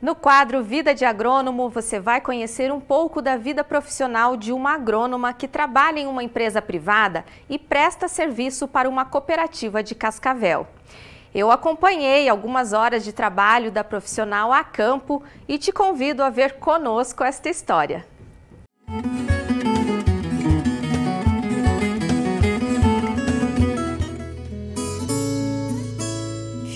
No quadro Vida de Agrônomo, você vai conhecer um pouco da vida profissional de uma agrônoma que trabalha em uma empresa privada e presta serviço para uma cooperativa de Cascavel. Eu acompanhei algumas horas de trabalho da profissional a campo e te convido a ver conosco esta história.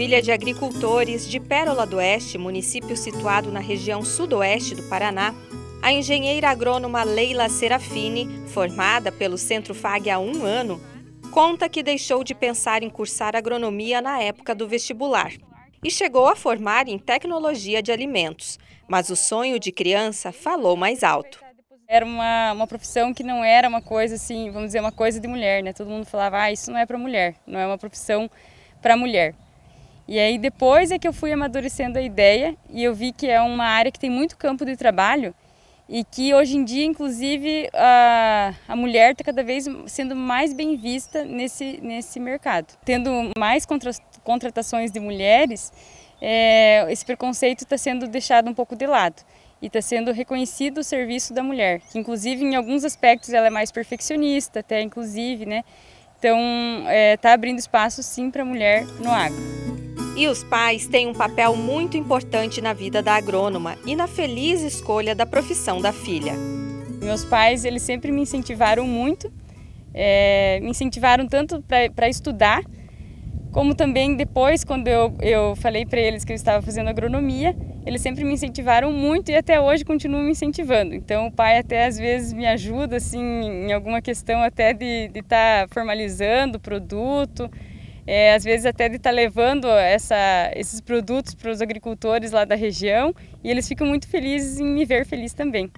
Filha de agricultores de Pérola do Oeste, município situado na região sudoeste do Paraná, a engenheira agrônoma Leila Serafini, formada pelo Centro FAG há um ano, conta que deixou de pensar em cursar agronomia na época do vestibular e chegou a formar em tecnologia de alimentos, mas o sonho de criança falou mais alto. Era uma, uma profissão que não era uma coisa assim, vamos dizer, uma coisa de mulher, né? Todo mundo falava, ah, isso não é para mulher, não é uma profissão para mulher. E aí depois é que eu fui amadurecendo a ideia e eu vi que é uma área que tem muito campo de trabalho e que hoje em dia, inclusive, a, a mulher está cada vez sendo mais bem vista nesse, nesse mercado. Tendo mais contra, contratações de mulheres, é, esse preconceito está sendo deixado um pouco de lado e está sendo reconhecido o serviço da mulher, que inclusive em alguns aspectos ela é mais perfeccionista, até inclusive, né? Então, está é, tá abrindo espaço sim para a mulher no agro. E os pais têm um papel muito importante na vida da agrônoma e na feliz escolha da profissão da filha. Meus pais, eles sempre me incentivaram muito, é, me incentivaram tanto para estudar, como também depois, quando eu, eu falei para eles que eu estava fazendo agronomia, eles sempre me incentivaram muito e até hoje continuam me incentivando. Então, o pai até às vezes me ajuda assim, em alguma questão até de estar tá formalizando o produto, é, às vezes até de estar tá levando essa, esses produtos para os agricultores lá da região e eles ficam muito felizes em me ver feliz também.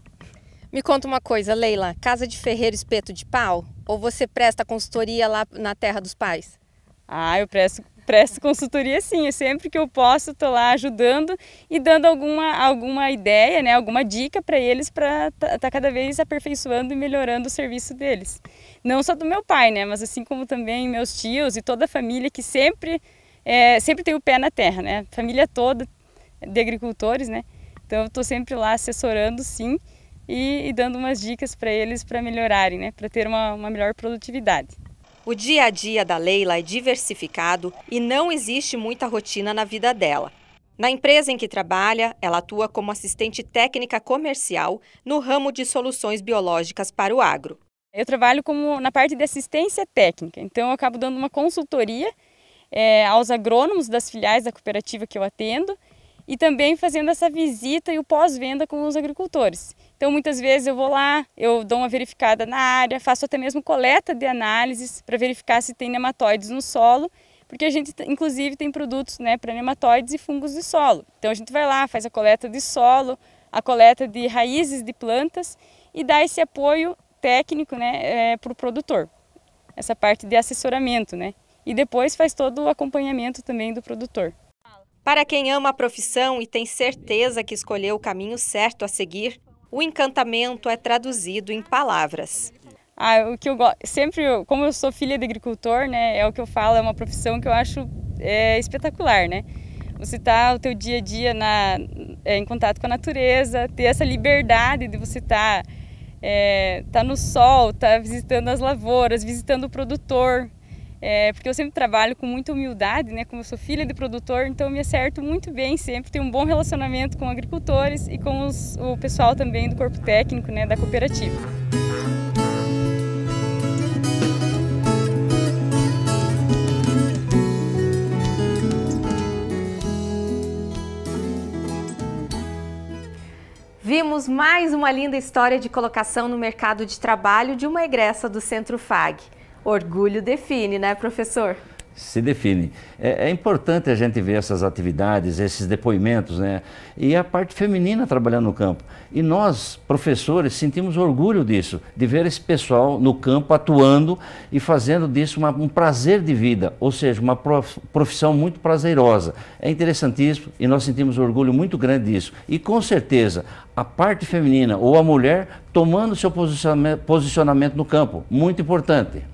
Me conta uma coisa, Leila, casa de ferreiro espeto de pau? Ou você presta consultoria lá na terra dos pais? Ah, eu presto, presto consultoria sim, sempre que eu posso estou lá ajudando e dando alguma, alguma ideia, né, alguma dica para eles para estar tá, tá cada vez aperfeiçoando e melhorando o serviço deles. Não só do meu pai, né, mas assim como também meus tios e toda a família que sempre, é, sempre tem o pé na terra, né, família toda de agricultores, né, então eu estou sempre lá assessorando sim e, e dando umas dicas para eles para melhorarem, né, para ter uma, uma melhor produtividade. O dia a dia da Leila é diversificado e não existe muita rotina na vida dela. Na empresa em que trabalha, ela atua como assistente técnica comercial no ramo de soluções biológicas para o agro. Eu trabalho como na parte de assistência técnica, então eu acabo dando uma consultoria é, aos agrônomos das filiais da cooperativa que eu atendo e também fazendo essa visita e o pós-venda com os agricultores. Então, muitas vezes eu vou lá, eu dou uma verificada na área, faço até mesmo coleta de análises para verificar se tem nematóides no solo, porque a gente, inclusive, tem produtos né, para nematóides e fungos de solo. Então, a gente vai lá, faz a coleta de solo, a coleta de raízes de plantas e dá esse apoio técnico né, é, para o produtor, essa parte de assessoramento. Né? E depois faz todo o acompanhamento também do produtor. Para quem ama a profissão e tem certeza que escolheu o caminho certo a seguir, o encantamento é traduzido em palavras. Ah, o que eu gosto, sempre, como eu sou filha de agricultor, né, é o que eu falo, é uma profissão que eu acho é, espetacular, né? Você tá o teu dia a dia na, é, em contato com a natureza, ter essa liberdade de você estar tá, é, tá no sol, tá visitando as lavouras, visitando o produtor, é, porque eu sempre trabalho com muita humildade, né? Como eu sou filha de produtor, então eu me acerto muito bem sempre, tenho um bom relacionamento com agricultores e com os, o pessoal também do corpo técnico, né? Da cooperativa. Vimos mais uma linda história de colocação no mercado de trabalho de uma egressa do Centro FAG. Orgulho define, né, professor? Se define. É, é, importante a gente ver essas atividades, esses depoimentos, né? E a parte feminina trabalhando no campo. E nós, professores, sentimos orgulho disso, de ver esse pessoal no campo atuando e fazendo disso uma, um prazer de vida, ou seja, uma profissão muito prazerosa. É interessantíssimo e nós sentimos orgulho muito grande disso. E com certeza, a parte feminina ou a mulher tomando seu posicionamento, posicionamento no campo, muito importante.